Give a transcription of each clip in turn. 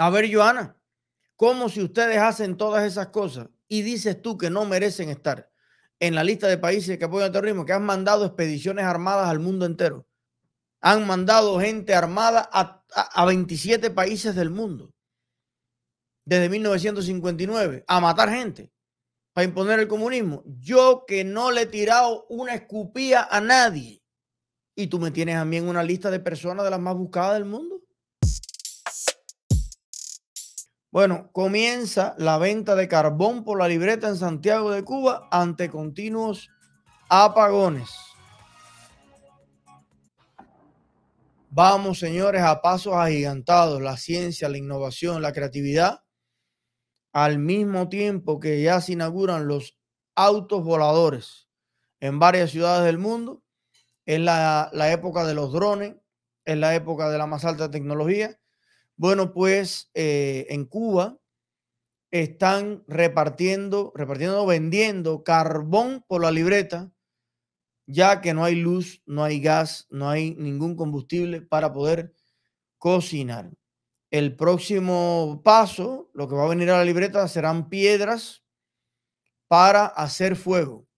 A ver, Joana, ¿cómo si ustedes hacen todas esas cosas y dices tú que no merecen estar en la lista de países que apoyan el terrorismo, que han mandado expediciones armadas al mundo entero? Han mandado gente armada a, 27 países del mundo desde 1959 a matar gente para imponer el comunismo. Yo que no le he tirado una escupía a nadie. Y tú me tienes a mí en una lista de personas de las más buscadas del mundo. Bueno, comienza la venta de carbón por la libreta en Santiago de Cuba ante continuos apagones. Vamos, señores, a pasos agigantados. La ciencia, la innovación, la creatividad. Al mismo tiempo que ya se inauguran los autos voladores en varias ciudades del mundo, es la, época de los drones, es la época de la más alta tecnología bueno, pues eh, en Cuba están repartiendo, repartiendo, vendiendo carbón por la libreta, ya que no hay luz, no hay gas, no hay ningún combustible para poder cocinar. El próximo paso, lo que va a venir a la libreta, serán piedras para hacer fuego.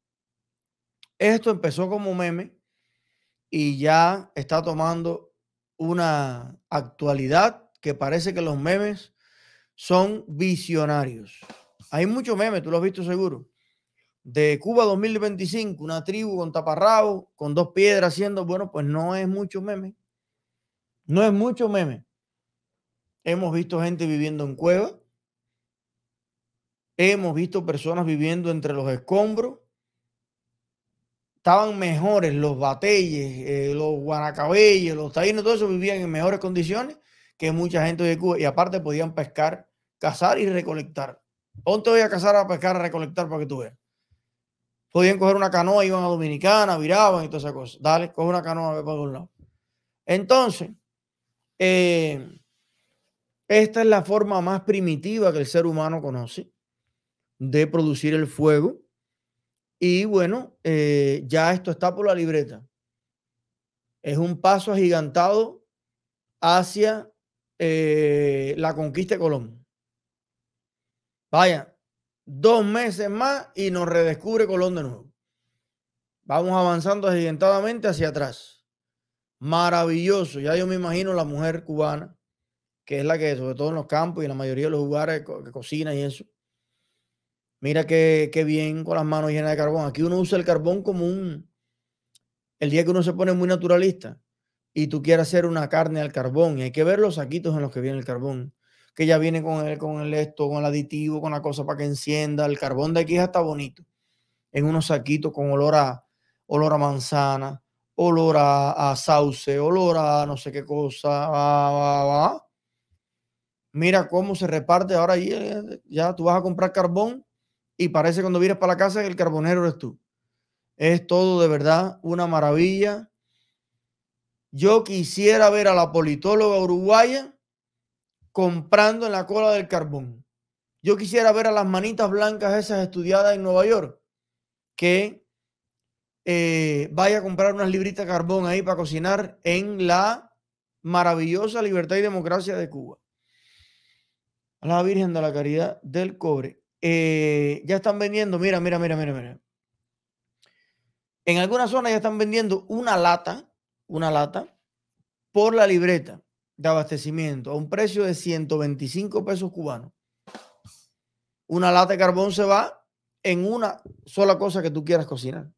Esto empezó como meme y ya está tomando una actualidad que parece que los memes son visionarios. Hay muchos memes, tú lo has visto seguro. De Cuba 2025, una tribu con taparrabo, con dos piedras haciendo, bueno, pues no es mucho meme. No es mucho meme. Hemos visto gente viviendo en cuevas. Hemos visto personas viviendo entre los escombros. Estaban mejores los batelles, eh, los guanacabelles, los taínos, todo eso vivían en mejores condiciones que mucha gente de Cuba, y aparte podían pescar, cazar y recolectar. te voy a cazar, a pescar, a recolectar para que tú veas. Podían coger una canoa, iban a Dominicana, viraban y todas esas cosas. Dale, coge una canoa, ve para un lado. Entonces, eh, esta es la forma más primitiva que el ser humano conoce de producir el fuego. Y bueno, eh, ya esto está por la libreta. Es un paso agigantado hacia eh, la conquista de Colón. Vaya, dos meses más y nos redescubre Colón de nuevo. Vamos avanzando accidentadamente hacia atrás. Maravilloso. Ya yo me imagino la mujer cubana, que es la que, sobre todo en los campos y en la mayoría de los lugares, que cocina y eso. Mira qué, qué bien con las manos llenas de carbón. Aquí uno usa el carbón como un. El día que uno se pone muy naturalista, y tú quieres hacer una carne al carbón, hay que ver los saquitos en los que viene el carbón, que ya viene con el, con el esto, con el aditivo, con la cosa para que encienda, el carbón de aquí ya está bonito, en unos saquitos con olor a, olor a manzana, olor a, sauce, olor a no sé qué cosa, mira cómo se reparte ahora y eh, ya tú vas a comprar carbón y parece cuando vienes para la casa que el carbonero eres tú. Es todo de verdad una maravilla yo quisiera ver a la politóloga uruguaya comprando en la cola del carbón. Yo quisiera ver a las manitas blancas esas estudiadas en Nueva York que eh, vaya a comprar unas libritas de carbón ahí para cocinar en la maravillosa libertad y democracia de Cuba. A la Virgen de la Caridad del Cobre. Eh, ya están vendiendo, mira, mira, mira, mira, mira. En algunas zonas ya están vendiendo una lata una lata, por la libreta de abastecimiento a un precio de 125 pesos cubanos. Una lata de carbón se va en una sola cosa que tú quieras cocinar.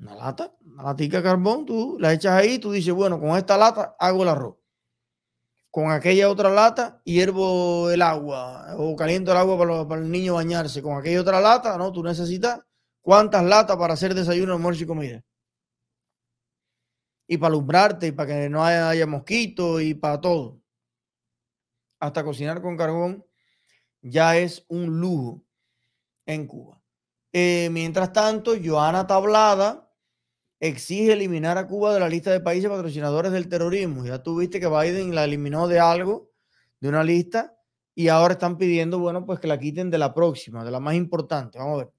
Una lata, una latica de carbón, tú la echas ahí, tú dices, bueno, con esta lata hago el arroz. Con aquella otra lata hiervo el agua o caliento el agua para, para el niño bañarse. Con aquella otra lata, no, tú necesitas cuántas latas para hacer desayuno, almuerzo y comida y para alumbrarte y para que no haya, mosquitos y para todo. Hasta cocinar con carbón ya es un lujo en Cuba. Eh, mientras tanto, Joana Tablada exige eliminar a Cuba de la lista de países patrocinadores del terrorismo. Ya tuviste que Biden la eliminó de algo, de una lista, y ahora están pidiendo, bueno, pues que la quiten de la próxima, de la más importante. Vamos a ver.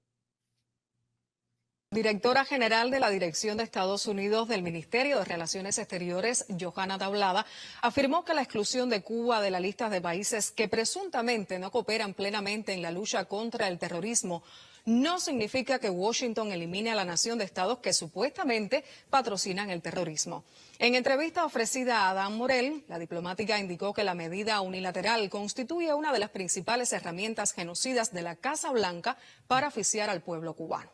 Directora General de la Dirección de Estados Unidos del Ministerio de Relaciones Exteriores, Johanna Tablada, afirmó que la exclusión de Cuba de la lista de países que presuntamente no cooperan plenamente en la lucha contra el terrorismo no significa que Washington elimine a la nación de estados que supuestamente patrocinan el terrorismo. En entrevista ofrecida a Adam Morel, la diplomática indicó que la medida unilateral constituye una de las principales herramientas genocidas de la Casa Blanca para oficiar al pueblo cubano.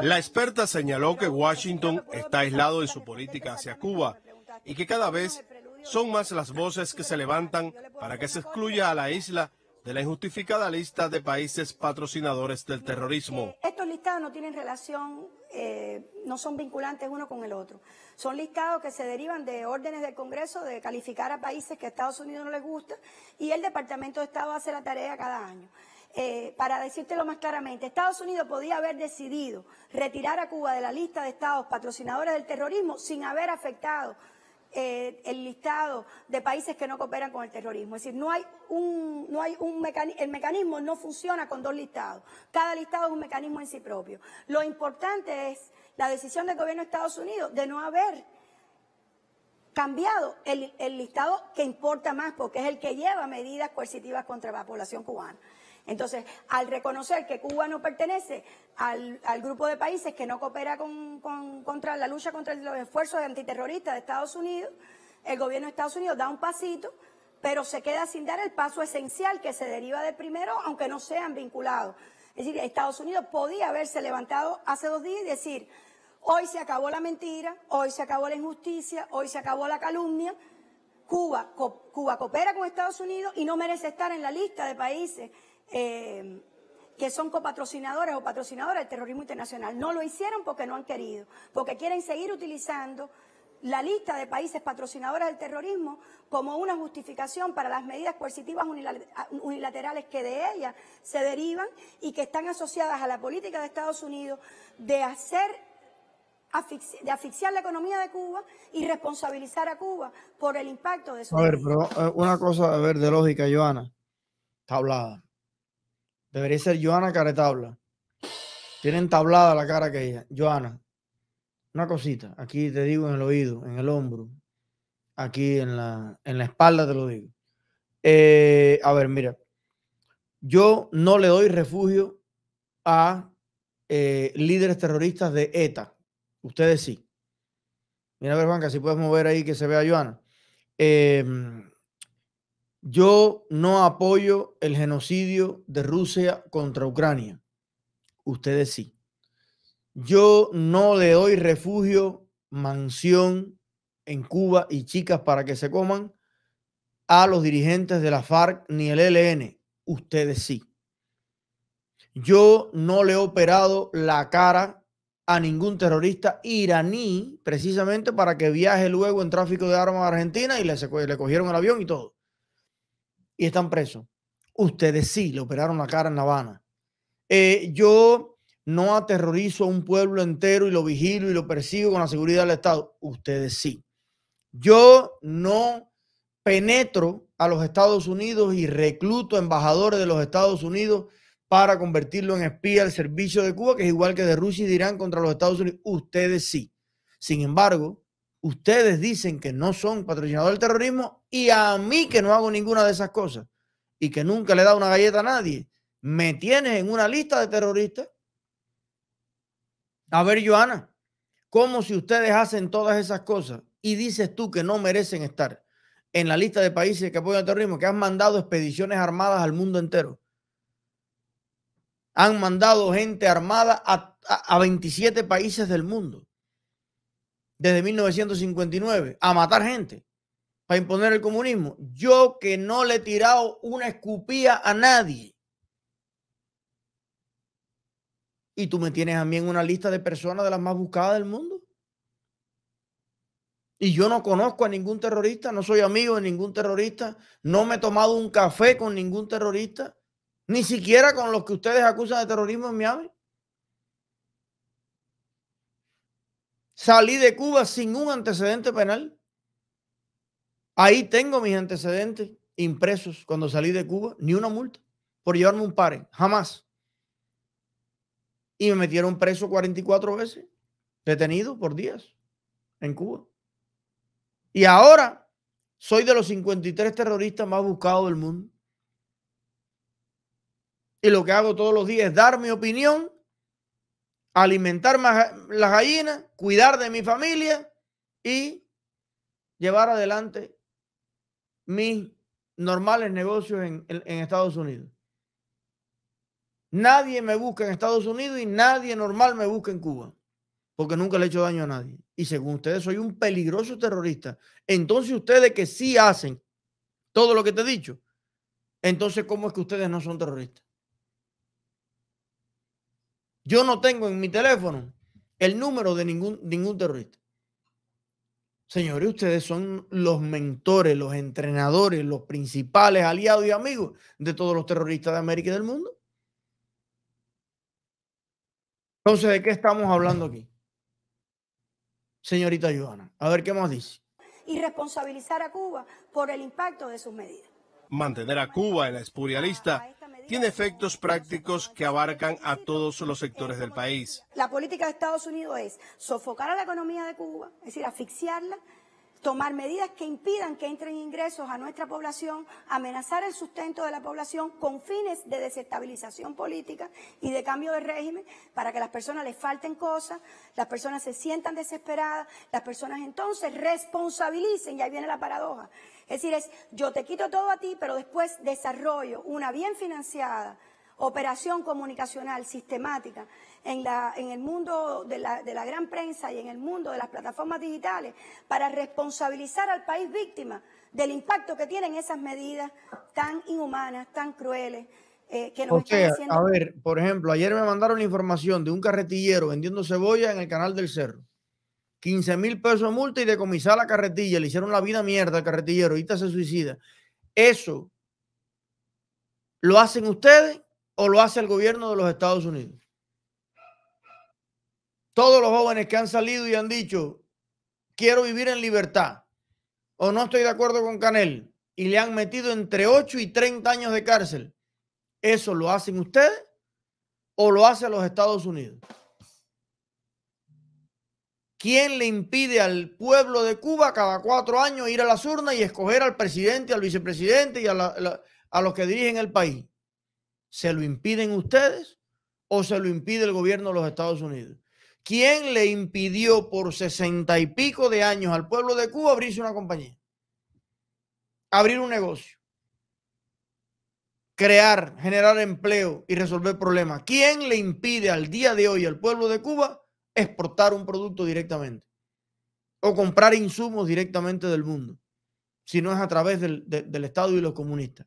La experta señaló que Washington está aislado en su política hacia Cuba y que cada vez son más las voces que se levantan para que se excluya a la isla de la injustificada lista de países patrocinadores del terrorismo. Eh, estos listados no tienen relación, eh, no son vinculantes uno con el otro. Son listados que se derivan de órdenes del Congreso de calificar a países que a Estados Unidos no les gusta y el Departamento de Estado hace la tarea cada año. Eh, para decírtelo más claramente, Estados Unidos podía haber decidido retirar a Cuba de la lista de estados patrocinadores del terrorismo sin haber afectado eh, el listado de países que no cooperan con el terrorismo. Es decir, no hay un, no hay el mecanismo no funciona con dos listados. Cada listado es un mecanismo en sí propio. Lo importante es la decisión del gobierno de Estados Unidos de no haber cambiado el listado que importa más, porque es el que lleva medidas coercitivas contra la población cubana. Entonces, al reconocer que Cuba no pertenece al, grupo de países que no coopera con, contra la lucha contra los esfuerzos antiterroristas de Estados Unidos, el gobierno de Estados Unidos da un pasito, pero se queda sin dar el paso esencial que se deriva del primero, aunque no sean vinculados. Es decir, Estados Unidos podía haberse levantado hace dos días y decir, hoy se acabó la mentira, hoy se acabó la injusticia, hoy se acabó la calumnia, Cuba coopera con Estados Unidos y no merece estar en la lista de países Em, que son copatrocinadores o patrocinadoras del terrorismo internacional. No lo hicieron porque no han querido, porque quieren seguir utilizando la lista de países patrocinadores del terrorismo como una justificación para las medidas coercitivas ah, unilaterales que de ellas se derivan y que están asociadas a la política de Estados Unidos de hacer de asfixiar la economía de Cuba y responsabilizar a Cuba por el impacto de su. A ver, pero eh, una cosa, a ver, de lógica, Joana, está Debería ser Joana Caretabla. Tiene entablada la cara que ella. Joana, una cosita. Aquí te digo en el oído, en el hombro. Aquí en la, en la espalda te lo digo. Eh, a ver, mira. Yo no le doy refugio a eh, líderes terroristas de ETA. Ustedes sí. Mira, a ver, que si puedes mover ahí que se vea Joana. Eh, yo no apoyo el genocidio de Rusia contra Ucrania. Ustedes sí. Yo no le doy refugio, mansión en Cuba y chicas para que se coman a los dirigentes de la FARC ni el ELN. Ustedes sí. Yo no le he operado la cara a ningún terrorista iraní precisamente para que viaje luego en tráfico de armas a Argentina y le, le cogieron el avión y todo y están presos. Ustedes sí, le operaron la cara en La Habana. Eh, yo no aterrorizo a un pueblo entero y lo vigilo y lo persigo con la seguridad del Estado. Ustedes sí. Yo no penetro a los Estados Unidos y recluto embajadores de los Estados Unidos para convertirlo en espía al servicio de Cuba, que es igual que de Rusia y de Irán contra los Estados Unidos. Ustedes sí. Sin embargo, ustedes dicen que no son patrocinadores del terrorismo y a mí que no hago ninguna de esas cosas y que nunca le he dado una galleta a nadie, me tienes en una lista de terroristas. A ver, Joana, ¿cómo si ustedes hacen todas esas cosas y dices tú que no merecen estar en la lista de países que apoyan el terrorismo, que han mandado expediciones armadas al mundo entero? Han mandado gente armada a, a 27 países del mundo desde 1959 a matar gente para imponer el comunismo. Yo que no le he tirado una escupía a nadie. Y tú me tienes a mí en una lista de personas de las más buscadas del mundo. Y yo no conozco a ningún terrorista, no soy amigo de ningún terrorista, no me he tomado un café con ningún terrorista, ni siquiera con los que ustedes acusan de terrorismo en Miami. Salí de Cuba sin un antecedente penal. Ahí tengo mis antecedentes impresos cuando salí de Cuba, ni una multa por llevarme un pare, jamás. Y me metieron preso 44 veces, detenido por días en Cuba. Y ahora soy de los 53 terroristas más buscados del mundo. Y lo que hago todos los días es dar mi opinión alimentar más las gallinas, cuidar de mi familia y llevar adelante mis normales negocios en, en, Estados Unidos. Nadie me busca en Estados Unidos y nadie normal me busca en Cuba, porque nunca le he hecho daño a nadie. Y según ustedes, soy un peligroso terrorista. Entonces ustedes que sí hacen todo lo que te he dicho, entonces ¿cómo es que ustedes no son terroristas? Yo no tengo en mi teléfono el número de ningún, ningún terrorista. Señores, ustedes son los mentores, los entrenadores, los principales aliados y amigos de todos los terroristas de América y del mundo. Entonces, ¿de qué estamos hablando aquí? Señorita Joana, a ver qué más dice. Y responsabilizar a Cuba por el impacto de sus medidas. Mantener a Cuba en la espurialista tiene efectos prácticos que abarcan a todos los sectores del país. La política de Estados Unidos es sofocar a la economía de Cuba, es decir, asfixiarla, tomar medidas que impidan que entren ingresos a nuestra población, amenazar el sustento de la población con fines de desestabilización política y de cambio de régimen para que las personas les falten cosas, las personas se sientan desesperadas, las personas entonces responsabilicen, y ahí viene la paradoja, es decir, es yo te quito todo a ti, pero después desarrollo una bien financiada operación comunicacional sistemática en, la, en el mundo de la, de la, gran prensa y en el mundo de las plataformas digitales para responsabilizar al país víctima del impacto que tienen esas medidas tan inhumanas, tan crueles. Eh, que nos están sea, a ver, por ejemplo, ayer me mandaron la información de un carretillero vendiendo cebolla en el canal del Cerro. 15 mil pesos de multa y decomisar la carretilla. Le hicieron la vida mierda al carretillero. Ahorita se suicida. Eso lo hacen ustedes o lo hace el gobierno de los Estados Unidos. Todos los jóvenes que han salido y han dicho, quiero vivir en libertad o no estoy de acuerdo con Canel y le han metido entre 8 y 30 años de cárcel. ¿Eso lo hacen ustedes o lo hacen los Estados Unidos? ¿Quién le impide al pueblo de Cuba cada cuatro años ir a las urnas y escoger al presidente, al vicepresidente y a, los que dirigen el país? ¿Se lo impiden ustedes o se lo impide el gobierno de los Estados Unidos? ¿Quién le impidió por sesenta y pico de años al pueblo de Cuba abrirse una compañía? Abrir un negocio. Crear, generar empleo y resolver problemas. ¿Quién le impide al día de hoy al pueblo de Cuba exportar un producto directamente o comprar insumos directamente del mundo, si no es a través del, Estado y los comunistas,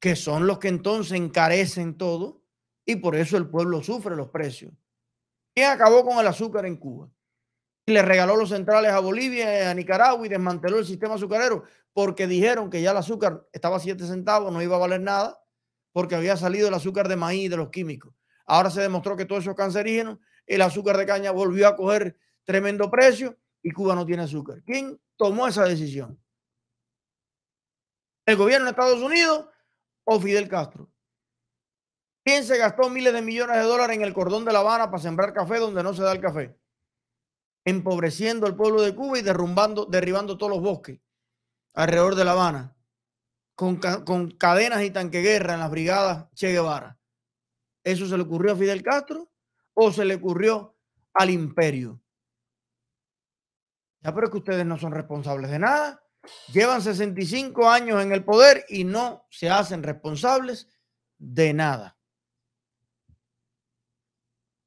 que son los que entonces encarecen todo y por eso el pueblo sufre los precios. ¿Quién acabó con el azúcar en Cuba? Y le regaló los centrales a Bolivia, eh, a Nicaragua y desmanteló el sistema azucarero porque dijeron que ya el azúcar estaba a 7 centavos, no iba a valer nada porque había salido el azúcar de maíz de los químicos. Ahora se demostró que todos esos cancerígenos el azúcar de caña volvió a coger tremendo precio y Cuba no tiene azúcar. ¿Quién tomó esa decisión? ¿El gobierno de Estados Unidos o Fidel Castro? ¿Quién se gastó miles de millones de dólares en el cordón de La Habana para sembrar café donde no se da el café? Empobreciendo al pueblo de Cuba y derrumbando, derribando todos los bosques alrededor de La Habana, con, con cadenas y tanque guerra en las brigadas Che Guevara. Eso se le ocurrió a Fidel Castro o se le ocurrió al imperio. Ya, pero es que ustedes no son responsables de nada. Llevan 65 años en el poder y no se hacen responsables de nada.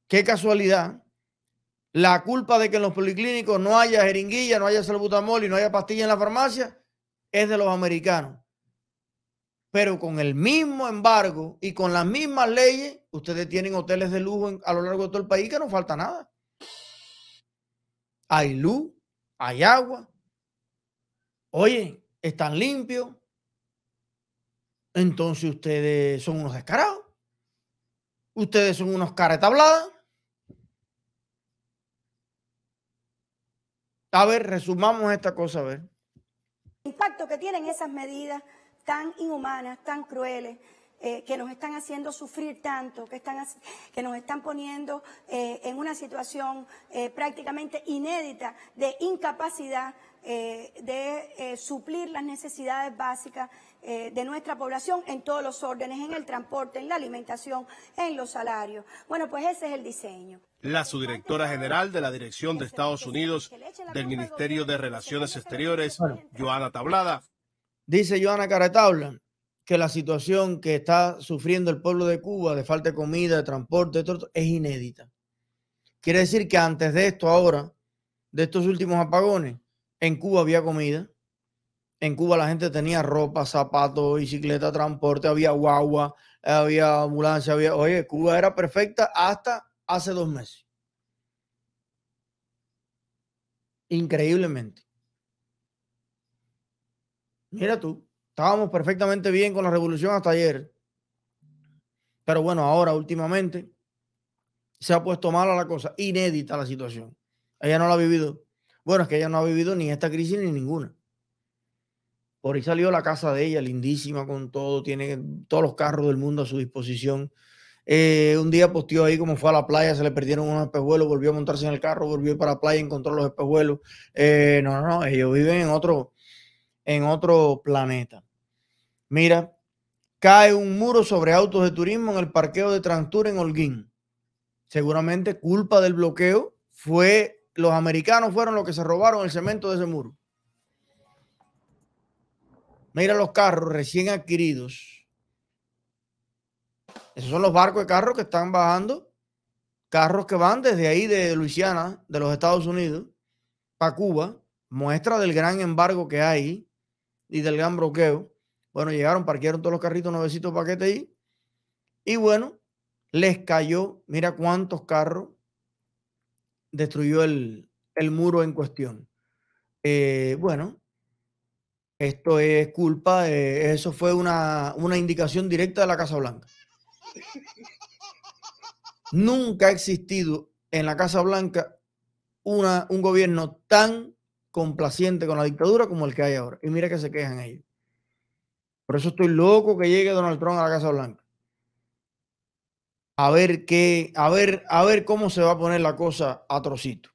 Qué casualidad. La culpa de que en los policlínicos no haya jeringuilla, no haya salbutamol y no haya pastilla en la farmacia es de los americanos. Pero con el mismo embargo y con las mismas leyes, Ustedes tienen hoteles de lujo a lo largo de todo el país que no falta nada. Hay luz, hay agua. Oye, están limpios. Entonces ustedes son unos descarados. Ustedes son unos caretablados. A ver, resumamos esta cosa, a ver. El impacto que tienen esas medidas tan inhumanas, tan crueles, eh, que nos están haciendo sufrir tanto, que, están, que nos están poniendo eh, en una situación eh, prácticamente inédita de incapacidad de suplir las necesidades básicas de nuestra población en todos los órdenes, en el transporte, en la alimentación, en los salarios. Bueno, pues ese es el diseño. La subdirectora general de la Dirección de Estados Unidos del Ministerio de Relaciones Exteriores, Joana Tablada. Dice Joana Caratabla, que la situación que está sufriendo el pueblo de Cuba de falta de comida, de transporte, es inédita. Quiere decir que antes de esto, ahora, de estos últimos apagones, en Cuba había comida, en Cuba la gente tenía ropa, zapatos, bicicleta, transporte, había guagua, había ambulancia, había... Oye, Cuba era perfecta hasta hace dos meses. Increíblemente. Mira tú. Estábamos perfectamente bien con la revolución hasta ayer. Pero bueno, ahora últimamente se ha puesto mala la cosa, inédita la situación. Ella no la ha vivido. Bueno, es que ella no ha vivido ni esta crisis ni ninguna. Por ahí salió la casa de ella, lindísima con todo, tiene todos los carros del mundo a su disposición. Eh, un día posteó ahí como fue a la playa, se le perdieron unos espejuelos, volvió a montarse en el carro, volvió para la playa, encontró los espejuelos. Eh, no, no, no, ellos viven en otro, en otro planeta. Mira, cae un muro sobre autos de turismo en el parqueo de Transtur en Holguín. Seguramente culpa del bloqueo fue los americanos fueron los que se robaron el cemento de ese muro. Mira los carros recién adquiridos. Esos son los barcos de carros que están bajando. Carros que van desde ahí de Luisiana, de los Estados Unidos, para Cuba. Muestra del gran embargo que hay y del gran bloqueo. Bueno, llegaron, parquearon todos los carritos, nuevecitos paquete ahí. Y bueno, les cayó, mira cuántos carros destruyó el, muro en cuestión. Eh, bueno, esto es culpa, eh, eso fue una, una indicación directa de la Casa Blanca. Nunca ha existido en la Casa Blanca una, un gobierno tan complaciente con la dictadura como el que hay ahora. Y mira que se quejan ellos. Por eso estoy loco que llegue Donald Trump a la Casa Blanca. A ver qué, a ver, a ver cómo se va a poner la cosa a trocito.